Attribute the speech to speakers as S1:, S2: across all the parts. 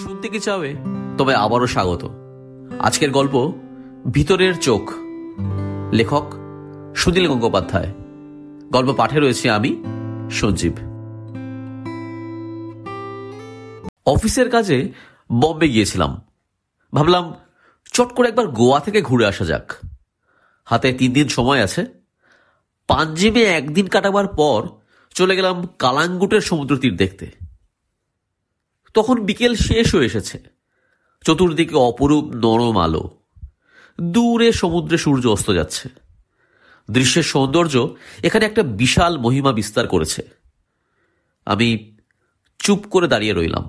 S1: শুনতে কি চাবে তবে আবারও স্বাগত আজকের গল্প ভিতরের চোখ লেখক সুনীল গঙ্গোপাধ্যায় গল্প পাঠে রয়েছে আমি সঞ্জীব অফিসের কাজে বম্বে গিয়েছিলাম ভাবলাম চট করে একবার গোয়া থেকে ঘুরে আসা যাক হাতে তিন দিন সময় আছে পাঞ্জিমে একদিন কাটাবার পর চলে গেলাম কালাঙ্গুটের সমুদ্র তীর দেখতে তখন বিকেল শেষ হয়ে এসেছে চতুর্দিকে অপরূপ নরম আলো দূরে সমুদ্রে সূর্য অস্ত যাচ্ছে দৃশ্যের সৌন্দর্য এখানে একটা বিশাল মহিমা বিস্তার করেছে আমি চুপ করে দাঁড়িয়ে রইলাম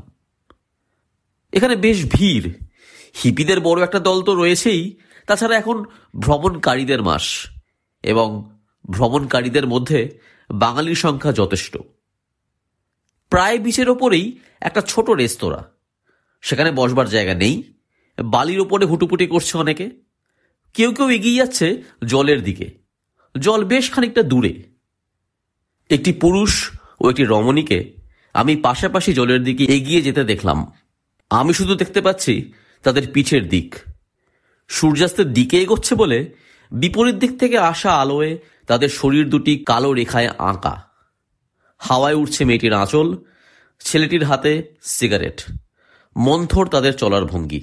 S1: এখানে বেশ ভিড় হিপিদের বড় একটা দল তো রয়েছেই তাছাড়া এখন ভ্রমণকারীদের মাস এবং ভ্রমণকারীদের মধ্যে বাঙালির সংখ্যা যথেষ্ট প্রায় বিচের ওপরেই একটা ছোট রেস্তোরাঁ সেখানে বসবার জায়গা নেই বালির ওপরে হুটুপুটি করছে অনেকে কেউ কেউ এগিয়ে যাচ্ছে জলের দিকে জল বেশ খানিকটা দূরে একটি পুরুষ ও একটি রমণীকে আমি পাশাপাশি জলের দিকে এগিয়ে যেতে দেখলাম আমি শুধু দেখতে পাচ্ছি তাদের পিঠের দিক সূর্যাস্তের দিকে এগোচ্ছে বলে বিপরীত দিক থেকে আসা আলোয় তাদের শরীর দুটি কালো রেখায় আঁকা হাওয়ায় উঠছে মেয়েটির আঁচল ছেলেটির হাতে সিগারেট মন্থর তাদের চলার ভঙ্গি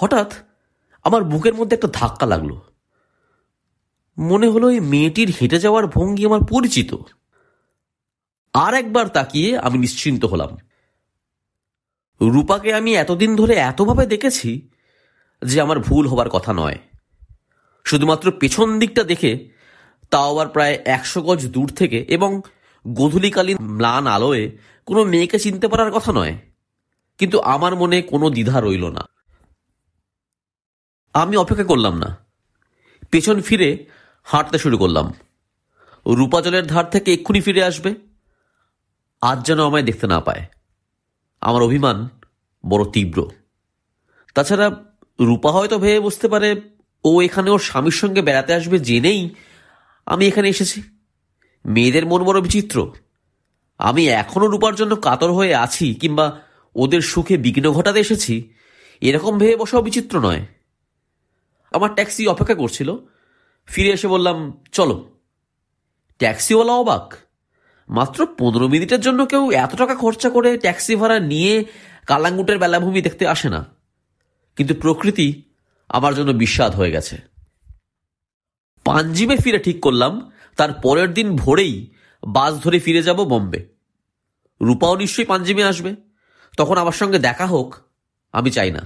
S1: হঠাৎ আমার বুকের মধ্যে একটা ধাক্কা লাগলো মনে হলো এই মেয়েটির হেঁটে যাওয়ার ভঙ্গি আমার পরিচিত আর একবার তাকিয়ে আমি নিশ্চিন্ত হলাম রূপাকে আমি এতদিন ধরে এতভাবে দেখেছি যে আমার ভুল হবার কথা নয় শুধুমাত্র পেছন দিকটা দেখে তাও আবার প্রায় একশো গজ দূর থেকে এবং গধূলিকালীন ম্লান আলোয় কোনো মেয়েকে চিনতে পারার কথা নয় কিন্তু আমার মনে কোনো দ্বিধা রইল না আমি অপেক্ষা করলাম না পেছন ফিরে হাঁটতে শুরু করলাম জলের ধার থেকে এক্ষুনি ফিরে আসবে আজ যেন আমায় দেখতে না পায় আমার অভিমান বড় তীব্র তাছাড়া রূপা হয়তো ভেবে বসতে পারে ও এখানে ওর স্বামীর সঙ্গে বেড়াতে আসবে জেনেই আমি এখানে এসেছি মেয়েদের মন বড় বিচিত্র আমি এখনও রূপার জন্য কাতর হয়ে আছি কিংবা ওদের সুখে বিঘ্ন ঘটাতে এসেছি এরকম ভেবে বসাও বিচিত্র নয় আমার ট্যাক্সি অপেক্ষা করছিল ফিরে এসে বললাম চলো ট্যাক্সিওয়ালা অবাক মাত্র পনেরো মিনিটের জন্য কেউ এত টাকা খরচা করে ট্যাক্সি ভাড়া নিয়ে কালাঙ্গুটের বেলাভূমি দেখতে আসে না কিন্তু প্রকৃতি আমার জন্য বিস্বাদ হয়ে গেছে পাঞ্জিমে ফিরে ঠিক করলাম তার পরের দিন ভোরেই বাস ধরে ফিরে যাব বম্বে রূপাও নিশ্চয়ই পাঞ্জিমে আসবে তখন আমার সঙ্গে দেখা হোক আমি চাই না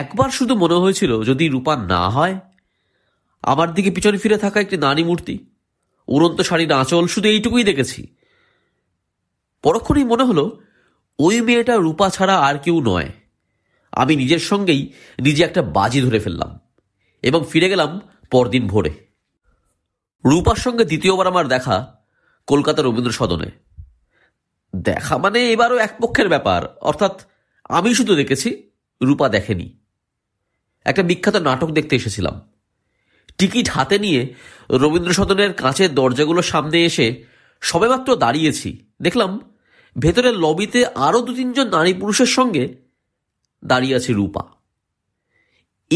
S1: একবার শুধু মনে হয়েছিল যদি রূপা না হয় আমার দিকে পিছনে ফিরে থাকা একটি নারী মূর্তি উড়ন্ত শাড়ির আঁচল শুধু এইটুকুই দেখেছি পরক্ষণেই মনে হলো ওই মেয়েটা রূপা ছাড়া আর কেউ নয় আমি নিজের সঙ্গেই নিজে একটা বাজি ধরে ফেললাম এবং ফিরে গেলাম পরদিন ভোরে রূপার সঙ্গে দ্বিতীয়বার আমার দেখা কলকাতা রবীন্দ্র সদনে দেখা মানে এবারও এক পক্ষের ব্যাপার অর্থাৎ আমি শুধু দেখেছি রূপা দেখেনি একটা বিখ্যাত নাটক দেখতে এসেছিলাম টিকিট হাতে নিয়ে রবীন্দ্র সদনের কাঁচের দরজাগুলোর সামনে এসে সবেমাত্র দাঁড়িয়েছি দেখলাম ভেতরের লবিতে আরও দু তিনজন নারী পুরুষের সঙ্গে দাঁড়িয়ে আছে রূপা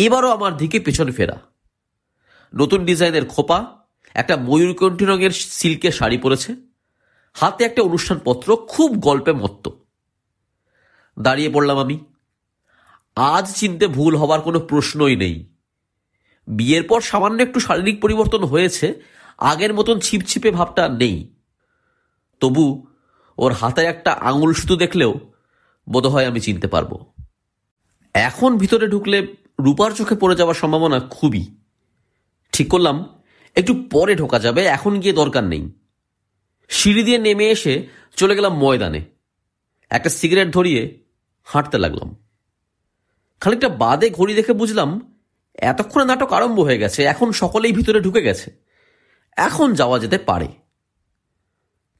S1: এবারও আমার দিকে পেছন ফেরা নতুন ডিজাইনের খোপা একটা ময়ূরকণ্ঠী রঙের সিল্কের শাড়ি পরেছে হাতে একটা অনুষ্ঠান পত্র খুব গল্পে মত্ত দাঁড়িয়ে পড়লাম আমি আজ চিনতে ভুল হবার কোনো প্রশ্নই নেই বিয়ের পর সামান্য একটু শারীরিক পরিবর্তন হয়েছে আগের মতন ছিপছিপে ভাবটা নেই তবু ওর হাতে একটা আঙুল শুধু দেখলেও বোধ হয় আমি চিনতে পারবো এখন ভিতরে ঢুকলে রূপার চোখে পড়ে যাওয়ার সম্ভাবনা খুবই ঠিক করলাম একটু পরে ঢোকা যাবে এখন গিয়ে দরকার নেই সিঁড়ি দিয়ে নেমে এসে চলে গেলাম ময়দানে একটা সিগারেট ধরিয়ে হাঁটতে লাগলাম খানিকটা বাদে ঘড়ি দেখে বুঝলাম এতক্ষণে নাটক আরম্ভ হয়ে গেছে এখন সকলেই ভিতরে ঢুকে গেছে এখন যাওয়া যেতে পারে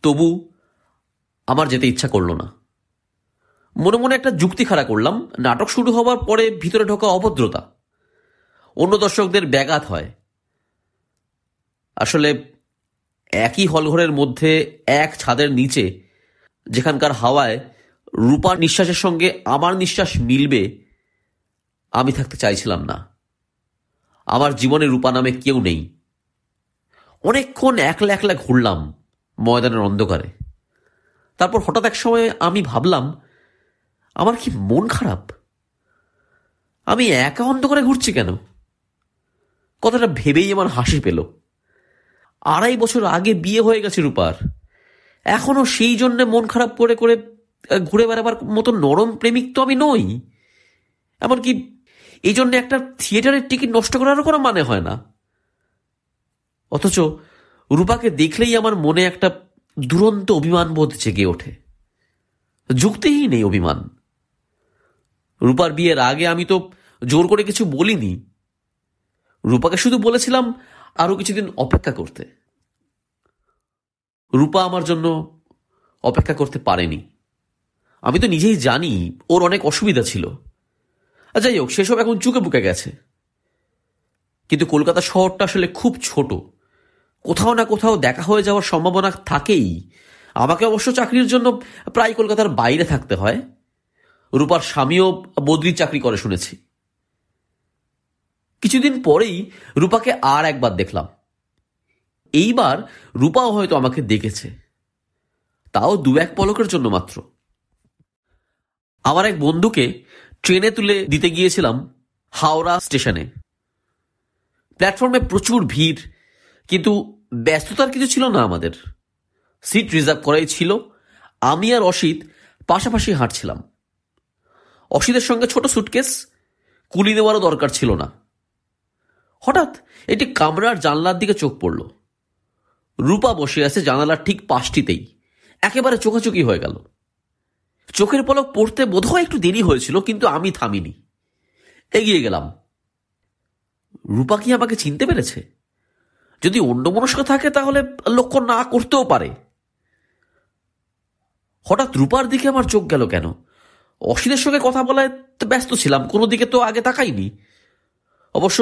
S1: তবু আমার যেতে ইচ্ছা করল না মনে মনে একটা যুক্তি খাড়া করলাম নাটক শুরু হওয়ার পরে ভিতরে ঢোকা অভদ্রতা অন্য দর্শকদের ব্যাঘাত হয় আসলে একই হলঘরের মধ্যে এক ছাদের নিচে যেখানকার হাওয়ায় রূপার নিঃশ্বাসের সঙ্গে আমার নিঃশ্বাস মিলবে আমি থাকতে চাইছিলাম না আমার জীবনে রূপা নামে কেউ নেই অনেকক্ষণ একলা একলা ঘুরলাম ময়দানের অন্ধকারে তারপর হঠাৎ এক সময় আমি ভাবলাম আমার কি মন খারাপ আমি একা অন্ধকারে ঘুরছি কেন কথাটা ভেবেই আমার হাসি পেল আড়াই বছর আগে বিয়ে হয়ে গেছে রূপার এখনো সেই জন্য মন খারাপ করে করে ঘুরে বেড়াবার মতো নরম প্রেমিক তো আমি নই এমনকি এই জন্য একটা থিয়েটারের টিকিট নষ্ট করারও কোনো মানে হয় না অথচ রূপাকে দেখলেই আমার মনে একটা দুরন্ত অভিমান বোধ জেগে ওঠে যুক্তিহীন এই অভিমান রূপার বিয়ের আগে আমি তো জোর করে কিছু বলিনি রূপাকে শুধু বলেছিলাম আরও কিছুদিন অপেক্ষা করতে রূপা আমার জন্য অপেক্ষা করতে পারেনি আমি তো নিজেই জানি ওর অনেক অসুবিধা ছিল আর যাই হোক সেসব এখন চুকে বুকে গেছে কিন্তু কলকাতা শহরটা আসলে খুব ছোট কোথাও না কোথাও দেখা হয়ে যাওয়ার সম্ভাবনা থাকেই আমাকে অবশ্য চাকরির জন্য প্রায় কলকাতার বাইরে থাকতে হয় রূপার স্বামীও বদ্রির চাকরি করে শুনেছি কিছুদিন পরেই রূপাকে আর একবার দেখলাম এইবার রূপাও হয়তো আমাকে দেখেছে তাও দু এক পলকের জন্য মাত্র আমার এক বন্ধুকে ট্রেনে তুলে দিতে গিয়েছিলাম হাওড়া স্টেশনে প্ল্যাটফর্মে প্রচুর ভিড় কিন্তু ব্যস্ততার কিছু ছিল না আমাদের সিট রিজার্ভ করাই ছিল আমি আর অসিত পাশাপাশি হাঁটছিলাম অসিতের সঙ্গে ছোট সুটকেস কুলি দেওয়ারও দরকার ছিল না হঠাৎ একটি কামরার জানলার দিকে চোখ পড়ল রূপা বসে আছে জানালার ঠিক পাশটিতেই একেবারে চোখাচোখি হয়ে গেল চোখের পলক পড়তে বোধহয় একটু দেরি হয়েছিল কিন্তু আমি থামিনি এগিয়ে গেলাম রূপা কি আমাকে চিনতে পেরেছে যদি অন্য মনস্ক থাকে তাহলে লক্ষ্য না করতেও পারে হঠাৎ রূপার দিকে আমার চোখ গেল কেন অসিনের সঙ্গে কথা বলায় ব্যস্ত ছিলাম কোনো দিকে তো আগে তাকাইনি অবশ্য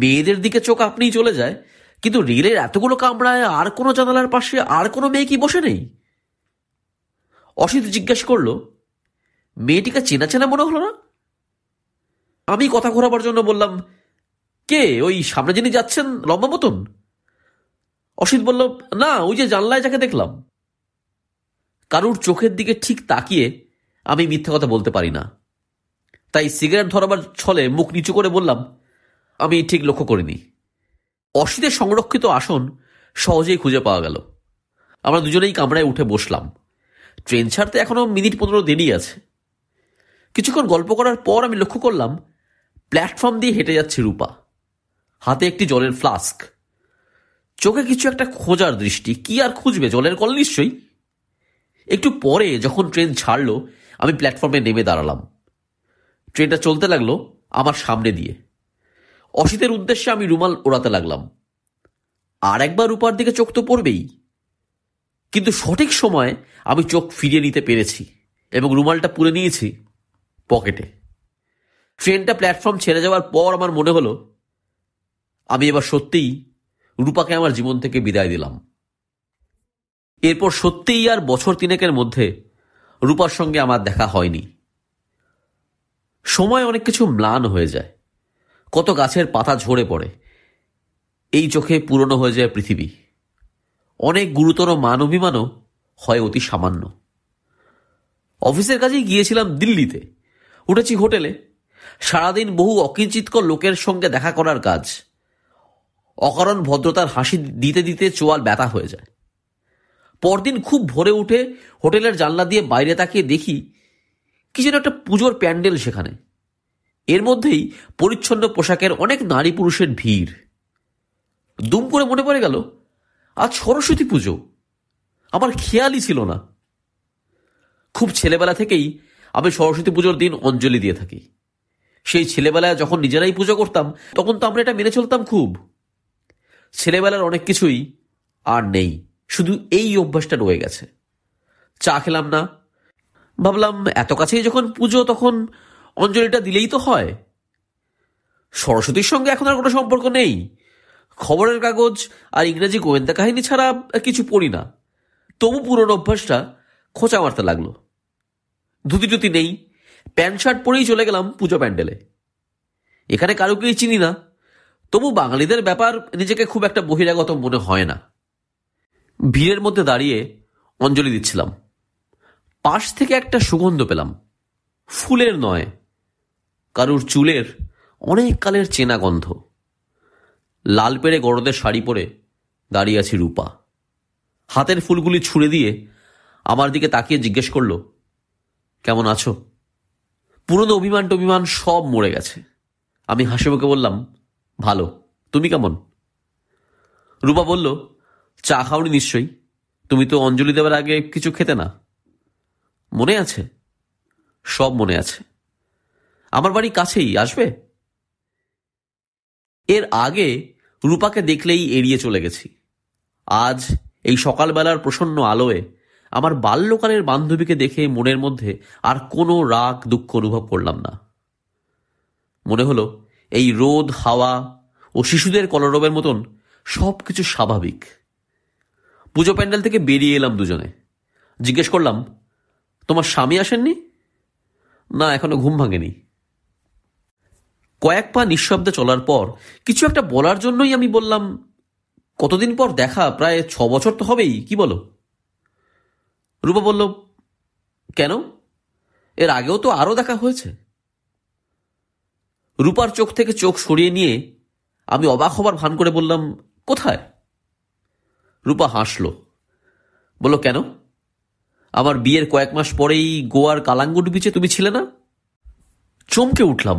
S1: মেয়েদের দিকে চোখ আপনিই চলে যায় কিন্তু রেলের এতগুলো কামরায় আর কোনো জানালার পাশে আর কোনো মেয়ে কি বসে নেই অসিত জিজ্ঞাসা করল মেয়েটিকে চেনা চেনা মনে হলো না আমি কথা ঘোরাবার জন্য বললাম কে ওই সামনে যিনি যাচ্ছেন লম্বা মতন অসিত বলল না ওই যে জানলায় যাকে দেখলাম কারুর চোখের দিকে ঠিক তাকিয়ে আমি মিথ্যা কথা বলতে পারি না তাই সিগারেট ধরাবার ছলে মুখ নিচু করে বললাম আমি ঠিক লক্ষ্য করিনি অসিতের সংরক্ষিত আসন সহজেই খুঁজে পাওয়া গেল আমরা দুজনেই কামরায় উঠে বসলাম ট্রেন ছাড়তে এখনও মিনিট পনেরো দেরি আছে কিছুক্ষণ গল্প করার পর আমি লক্ষ্য করলাম প্ল্যাটফর্ম দিয়ে হেঁটে যাচ্ছে রূপা হাতে একটি জলের ফ্লাস্ক চোখে কিছু একটা খোঁজার দৃষ্টি কি আর খুঁজবে জলের কল নিশ্চয়ই একটু পরে যখন ট্রেন ছাড়লো আমি প্ল্যাটফর্মে নেমে দাঁড়ালাম ট্রেনটা চলতে লাগলো আমার সামনে দিয়ে অসিতের উদ্দেশ্যে আমি রুমাল ওড়াতে লাগলাম আর একবার রূপার দিকে চোখ তো পড়বেই কিন্তু সঠিক সময় আমি চোখ ফিরিয়ে নিতে পেরেছি এবং রুমালটা পুরে নিয়েছি পকেটে ট্রেনটা প্ল্যাটফর্ম ছেড়ে যাওয়ার পর আমার মনে হলো আমি এবার সত্যিই রূপাকে আমার জীবন থেকে বিদায় দিলাম এরপর সত্যিই আর বছর তিনেকের মধ্যে রূপার সঙ্গে আমার দেখা হয়নি সময় অনেক কিছু ম্লান হয়ে যায় কত গাছের পাতা ঝরে পড়ে এই চোখে পুরনো হয়ে যায় পৃথিবী অনেক গুরুতর মান অভিমানও হয় অতি সামান্য অফিসের কাজেই গিয়েছিলাম দিল্লিতে উঠেছি হোটেলে সারাদিন বহু অকিঞ্চিতকর লোকের সঙ্গে দেখা করার কাজ অকারণ ভদ্রতার হাসি দিতে দিতে চোয়াল ব্যথা হয়ে যায় পরদিন খুব ভোরে উঠে হোটেলের জানলা দিয়ে বাইরে তাকিয়ে দেখি কি যেন একটা পুজোর প্যান্ডেল সেখানে এর মধ্যেই পরিচ্ছন্ন পোশাকের অনেক নারী পুরুষের ভিড় দুম করে মনে পড়ে গেল আজ সরস্বতী পুজো আমার খেয়ালই ছিল না খুব ছেলেবেলা থেকেই আমি সরস্বতী পুজোর দিন অঞ্জলি দিয়ে থাকি সেই ছেলেবেলায় যখন নিজেরাই পুজো করতাম তখন তো আমরা এটা মেনে চলতাম খুব ছেলেবেলার অনেক কিছুই আর নেই শুধু এই অভ্যাসটা রয়ে গেছে চা খেলাম না ভাবলাম এত কাছেই যখন পুজো তখন অঞ্জলিটা দিলেই তো হয় সরস্বতীর সঙ্গে এখন আর কোনো সম্পর্ক নেই খবরের কাগজ আর ইংরেজি গোয়েন্দা কাহিনী ছাড়া কিছু পড়ি না তবু পুরনো অভ্যাসটা খোঁচা মারতে লাগলো ধুতি টুতি নেই প্যান্ট শার্ট পরেই চলে গেলাম পুজো প্যান্ডেলে এখানে কারুকেই চিনি না তবু বাঙালিদের ব্যাপার নিজেকে খুব একটা বহিরাগত মনে হয় না ভিড়ের মধ্যে দাঁড়িয়ে অঞ্জলি দিচ্ছিলাম পাশ থেকে একটা সুগন্ধ পেলাম ফুলের নয় কারুর চুলের অনেক কালের চেনা গন্ধ লাল পেড়ে গরদের শাড়ি পরে দাঁড়িয়ে আছি রূপা হাতের ফুলগুলি ছুঁড়ে দিয়ে আমার দিকে তাকিয়ে জিজ্ঞেস করল কেমন আছো পুরনো অভিমান টভিমান সব মরে গেছে আমি হাসি মুখে বললাম ভালো তুমি কেমন রূপা বলল চা খাওনি নিশ্চয়ই তুমি তো অঞ্জলি দেওয়ার আগে কিছু খেতে না মনে আছে সব মনে আছে আমার বাড়ি কাছেই আসবে এর আগে রূপাকে দেখলেই এড়িয়ে চলে গেছি আজ এই সকালবেলার প্রসন্ন আলোয় আমার বাল্যকালের বান্ধবীকে দেখে মনের মধ্যে আর কোনো রাগ দুঃখ অনুভব করলাম না মনে হলো এই রোদ হাওয়া ও শিশুদের কলরবের মতন সব কিছু স্বাভাবিক পুজো প্যান্ডেল থেকে বেরিয়ে এলাম দুজনে জিজ্ঞেস করলাম তোমার স্বামী আসেননি না এখনো ঘুম ভাঙেনি কয়েক পা নিঃশব্দে চলার পর কিছু একটা বলার জন্যই আমি বললাম কতদিন পর দেখা প্রায় ছ বছর তো হবেই কি বলো রূপা বলল কেন এর আগেও তো আরও দেখা হয়েছে রূপার চোখ থেকে চোখ সরিয়ে নিয়ে আমি অবাক হবার ভান করে বললাম কোথায় রূপা হাসল বলল কেন আমার বিয়ের কয়েক মাস পরেই গোয়ার কালাঙ্গুট বিচে তুমি ছিলে না চমকে উঠলাম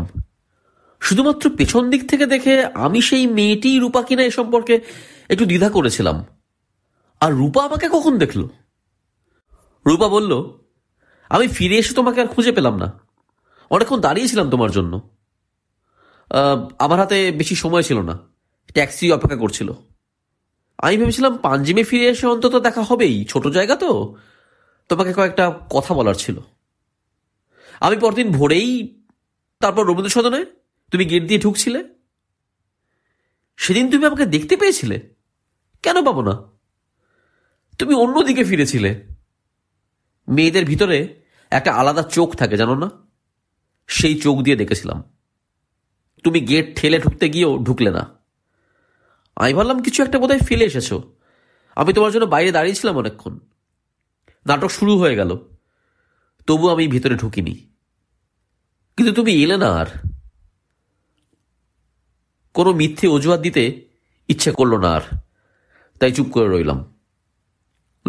S1: শুধুমাত্র পেছন দিক থেকে দেখে আমি সেই মেয়েটি রূপা কিনা এ সম্পর্কে একটু দ্বিধা করেছিলাম আর রূপা আমাকে কখন দেখল রূপা বলল আমি ফিরে এসে তোমাকে আর খুঁজে পেলাম না অনেকক্ষণ দাঁড়িয়েছিলাম তোমার জন্য আমার হাতে বেশি সময় ছিল না ট্যাক্সি অপেক্ষা করছিল আমি ভেবেছিলাম পাঞ্জিমে ফিরে এসে অন্তত দেখা হবেই ছোট জায়গা তো তোমাকে কয়েকটা কথা বলার ছিল আমি পরদিন ভোরেই তারপর রবীন্দ্র সদনে তুমি গেট দিয়ে ঢুকছিলে সেদিন তুমি আমাকে দেখতে পেয়েছিলে কেন পাবো না তুমি অন্যদিকে ফিরেছিলে মেয়েদের ভিতরে একটা আলাদা চোখ থাকে জানো না সেই চোখ দিয়ে দেখেছিলাম তুমি গেট ঠেলে ঢুকতে গিয়েও ঢুকলে না আমি ভাবলাম কিছু একটা বোধহয় ফেলে এসেছো আমি তোমার জন্য বাইরে দাঁড়িয়েছিলাম অনেকক্ষণ নাটক শুরু হয়ে গেল তবু আমি ভিতরে ঢুকিনি কিন্তু তুমি এলে না আর কোনো মিথ্যে অজুহাত দিতে ইচ্ছে করল না আর তাই চুপ করে রইলাম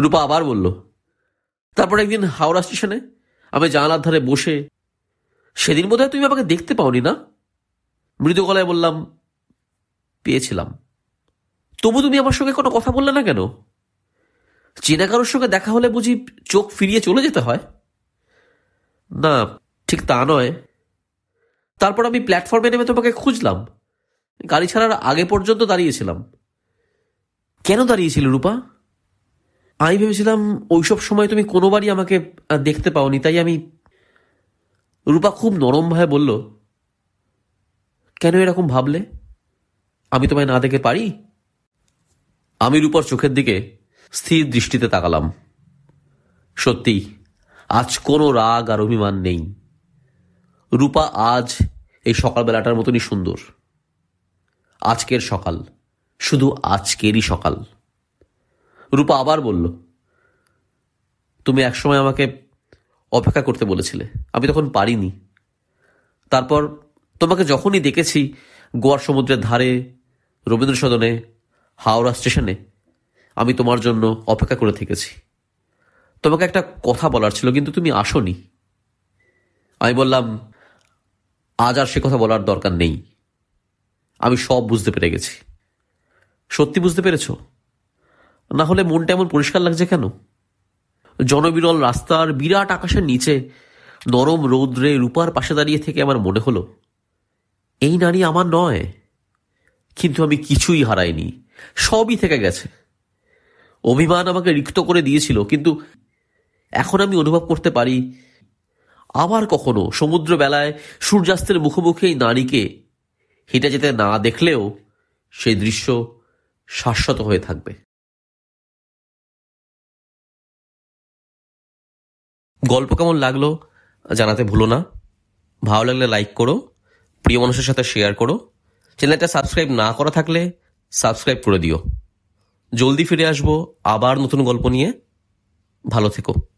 S1: রূপা আবার বলল তারপর একদিন হাওড়া স্টেশনে আমি জানালার ধারে বসে সেদিন বোধহয় তুমি আমাকে দেখতে পাওনি না মৃদু গলায় বললাম পেয়েছিলাম তবু তুমি আমার সঙ্গে কোনো কথা বললে না কেন চেনা কারোর সঙ্গে দেখা হলে বুঝি চোখ ফিরিয়ে চলে যেতে হয় না ঠিক তা নয় তারপর আমি প্ল্যাটফর্মে নেমে তোমাকে খুঁজলাম গাড়ি ছাড়ার আগে পর্যন্ত দাঁড়িয়েছিলাম কেন দাঁড়িয়েছিল রূপা আমি ভেবেছিলাম ওইসব সময় তুমি কোনোবারই আমাকে দেখতে পাওনি তাই আমি রূপা খুব নরম ভাবে বলল কেন এরকম ভাবলে আমি তোমায় না দেখে পারি আমি রূপার চোখের দিকে স্থির দৃষ্টিতে তাকালাম সত্যি আজ কোনো রাগ আর অভিমান নেই রূপা আজ এই সকালবেলাটার মতনই সুন্দর আজকের সকাল শুধু আজকেরই সকাল রূপা আবার বলল তুমি একসময় আমাকে অপেক্ষা করতে বলেছিলে আমি তখন পারিনি তারপর তোমাকে যখনই দেখেছি গোয়ার সমুদ্রের ধারে রবীন্দ্র সদনে হাওড়া স্টেশনে আমি তোমার জন্য অপেক্ষা করে থেকেছি তোমাকে একটা কথা বলার ছিল কিন্তু তুমি আসনি আমি বললাম আজ আর সে কথা বলার দরকার নেই আমি সব বুঝতে পেরে গেছি সত্যি বুঝতে পেরেছ না হলে মনটা এমন পরিষ্কার লাগছে কেন জনবিরল রাস্তার বিরাট আকাশের নিচে নরম রৌদ্রে রূপার পাশে দাঁড়িয়ে থেকে আমার মনে হলো এই নারী আমার নয় কিন্তু আমি কিছুই হারাইনি সবই থেকে গেছে অভিমান আমাকে রিক্ত করে দিয়েছিল কিন্তু এখন আমি অনুভব করতে পারি আবার কখনো সমুদ্রবেলায় সূর্যাস্তের মুখোমুখি এই নারীকে হেঁটে যেতে না দেখলেও সেই দৃশ্য শাশ্বত হয়ে থাকবে গল্প কেমন লাগলো জানাতে ভুলো না ভালো লাগলে লাইক করো প্রিয় মানুষের সাথে শেয়ার করো চ্যানেলটা সাবস্ক্রাইব না করা থাকলে সাবস্ক্রাইব করে দিও জলদি ফিরে আসবো আবার নতুন গল্প নিয়ে ভালো থেকো